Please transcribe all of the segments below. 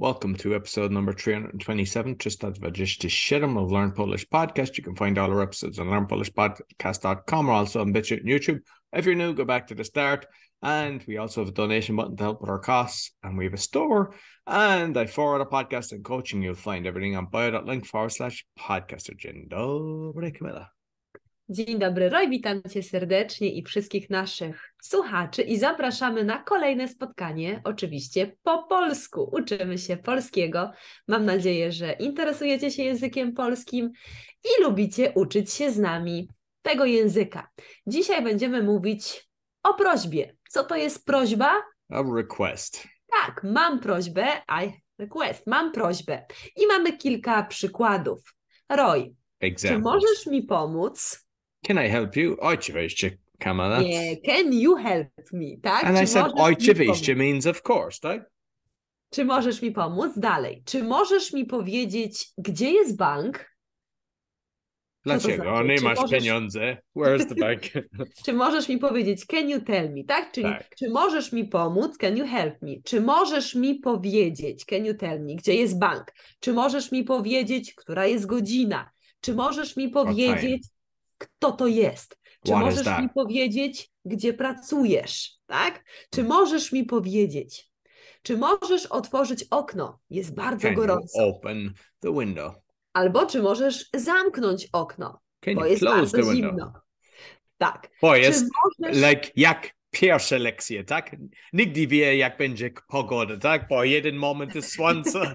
Welcome to episode number 327, Tristan Vajishti Shittim of Learn Polish Podcast. You can find all our episodes on learnpolishpodcast.com or also on BitChute and YouTube. If you're new, go back to the start. And we also have a donation button to help with our costs. And we have a store. And I forward a podcast and coaching. You'll find everything on bio.link forward slash podcast agenda. Camilla. Dzień dobry, Roy, witam Cię serdecznie i wszystkich naszych słuchaczy i zapraszamy na kolejne spotkanie, oczywiście po polsku. Uczymy się polskiego. Mam nadzieję, że interesujecie się językiem polskim i lubicie uczyć się z nami tego języka. Dzisiaj będziemy mówić o prośbie. Co to jest prośba? A request. Tak, mam prośbę, I request, mam prośbę. I mamy kilka przykładów. Roy, Examples. Czy możesz mi pomóc? Can I help you? Oczywiście, Kama. That's... Yeah, can you help me? Tak? And Czy I said, oczywiście means of course, tak? Czy możesz mi pomóc? Dalej. Czy możesz mi powiedzieć, gdzie jest bank? Dlaczego? Znaczy? Nie masz możesz... pieniądze. Where's the bank? czy możesz mi powiedzieć, can you tell me, tak? Czyli tak. czy możesz mi pomóc, can you help me? Czy możesz mi powiedzieć, can you tell me, gdzie jest bank? Czy możesz mi powiedzieć, która jest godzina? Czy możesz mi powiedzieć, kto to jest. Czy What możesz mi powiedzieć, gdzie pracujesz? Tak? Czy hmm. możesz mi powiedzieć? Czy możesz otworzyć okno? Jest bardzo Can gorąco. Open the window. Albo czy możesz zamknąć okno? Can bo jest bardzo zimno. Tak. Bo jest, możesz... like, jak pierwsze lekcje, tak? Nikt nie wie, jak będzie pogoda, tak? Bo jeden moment jest słońce,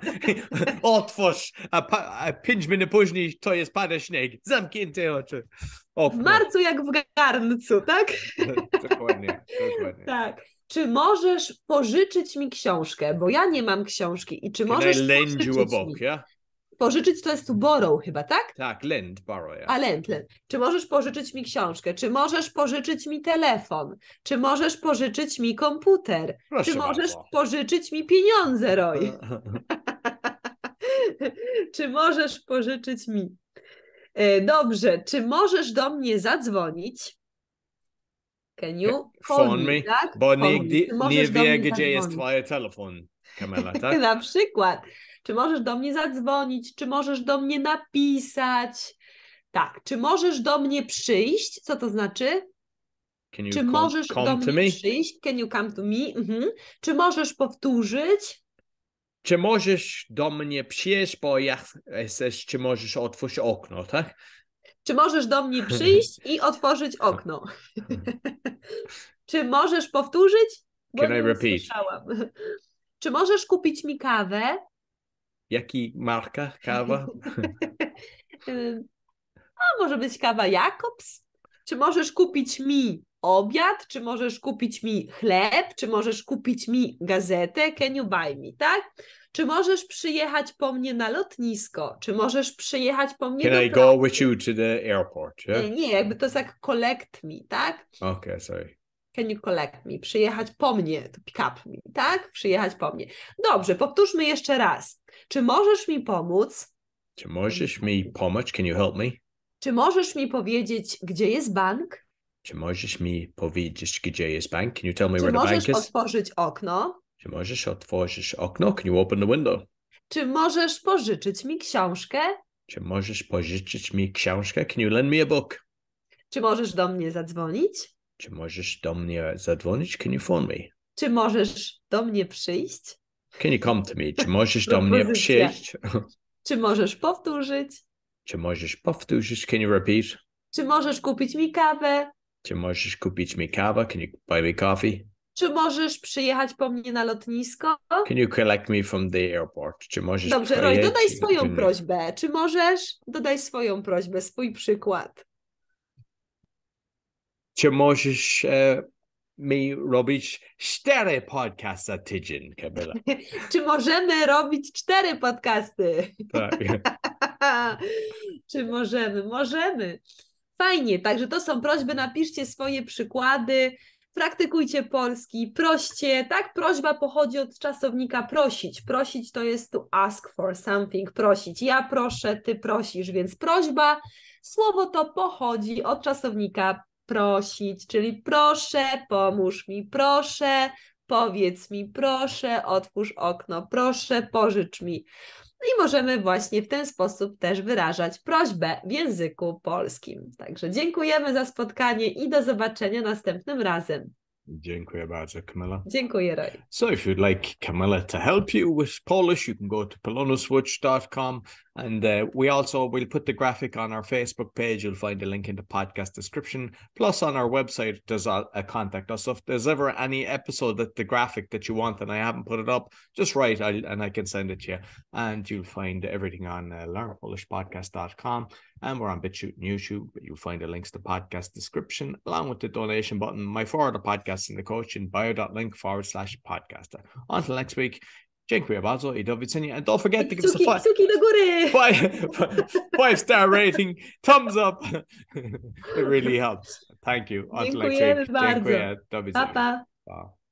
otwórz, a, pa, a, pięć minut później to jest pada śnieg, zamknięte oczy. Okno. W no. marcu jak w garncu, tak? dokładnie, dokładnie. Tak. Czy możesz pożyczyć mi książkę? Bo ja nie mam książki. I czy Can możesz pożyczyć lend you yeah? Pożyczyć to jest tu borrow chyba, tak? Tak, lend, borrow. A lend, lend. Czy możesz pożyczyć mi książkę? Czy możesz pożyczyć mi telefon? Czy możesz pożyczyć mi komputer? Proszę Czy możesz bardzo. pożyczyć mi pieniądze, Roy? Czy możesz pożyczyć mi? E, dobrze, czy możesz do mnie zadzwonić? Can you phone, phone me? Tak? Bo phone nigdy me. nie wie, gdzie jest twoje telefon, Kamela, tak? Na przykład. Czy możesz do mnie zadzwonić? Czy możesz do mnie napisać? Tak. Czy możesz do mnie przyjść? Co to znaczy? Can you czy come, możesz come do mnie me? przyjść? Can you come to me? Mhm. Czy możesz powtórzyć? Czy możesz do mnie przyjść, bo ja chcesz, czy możesz otworzyć okno, tak? Czy możesz do mnie przyjść i otworzyć okno? Czy możesz powtórzyć? Bo Can I repeat? Czy możesz kupić mi kawę? Jaki marka kawa? Y, a może być kawa Jakobs? Czy możesz kupić mi obiad, czy możesz kupić mi chleb, czy możesz kupić mi gazetę, can you buy me, tak? Czy możesz przyjechać po mnie na lotnisko? Czy możesz przyjechać po mnie Can do I go with you to the airport? Yeah? E, nie, jakby to jest jak collect me, tak? Okay, sorry. Can you collect me? Przyjechać po mnie, to pick up me, tak? Przyjechać po mnie. Dobrze, powtórzmy jeszcze raz. Czy możesz mi pomóc? Czy możesz mi pomóc? Can you help me? Czy możesz mi powiedzieć, gdzie jest bank? Czy możesz mi powiedzieć, gdzie jest bank? Can you tell me Czy where the bank is? możesz otworzyć okno? Czy możesz otworzyć okno? Can you open the window? Czy możesz pożyczyć mi książkę? Czy możesz pożyczyć mi książkę? Can you lend me a book? Czy możesz do mnie zadzwonić? Czy możesz do mnie zadzwonić? Can you phone me? Czy możesz do mnie przyjść? Can you come to me? Czy możesz do mnie przyjść? Czy możesz powtórzyć? Czy możesz powtórzyć? Can you repeat? Czy możesz kupić mi kawę? Czy możesz kupić mi kawę? Can you buy me coffee? Czy możesz przyjechać po mnie na lotnisko? Can you collect me from the airport? Czy możesz Dobrze, Roy, dodaj swoją prośbę. Czy możesz? Dodaj swoją prośbę, swój przykład. Czy możesz e, mi robić cztery podcasty na tydzień, Kamila? czy możemy robić cztery podcasty? Tak. czy możemy? Możemy. Fajnie, także to są prośby, napiszcie swoje przykłady, praktykujcie polski, proście, tak? Prośba pochodzi od czasownika prosić. Prosić to jest to ask for something, prosić. Ja proszę, ty prosisz, więc prośba, słowo to pochodzi od czasownika prosić, czyli proszę, pomóż mi, proszę, powiedz mi, proszę, otwórz okno, proszę, pożycz mi. No i możemy właśnie w ten sposób też wyrażać prośbę w języku polskim. Także dziękujemy za spotkanie i do zobaczenia następnym razem. Dziękuję bardzo, Camilla. Dziękuję, Roy. So if you'd like Camilla to help you with Polish, you can go to polonuswitch.com. And uh, we also will put the graphic on our Facebook page. You'll find a link in the podcast description. Plus, on our website, there's a, a, contact us. So if there's ever any episode that the graphic that you want and I haven't put it up, just write I'll, and I can send it to you. And you'll find everything on uh, learnpolishpodcast.com. And we're on BitChute and YouTube. You'll find the links to podcast description along with the donation button. My forward the podcast in the coach in bio.link forward slash podcaster. Until next week, Dziękuję bardzo i do widzenia. And don't forget to give us a five star rating, thumbs up. It really helps. Thank you. Dziękujemy bardzo. Dziękuję. Do widzenia. Pa, pa. pa.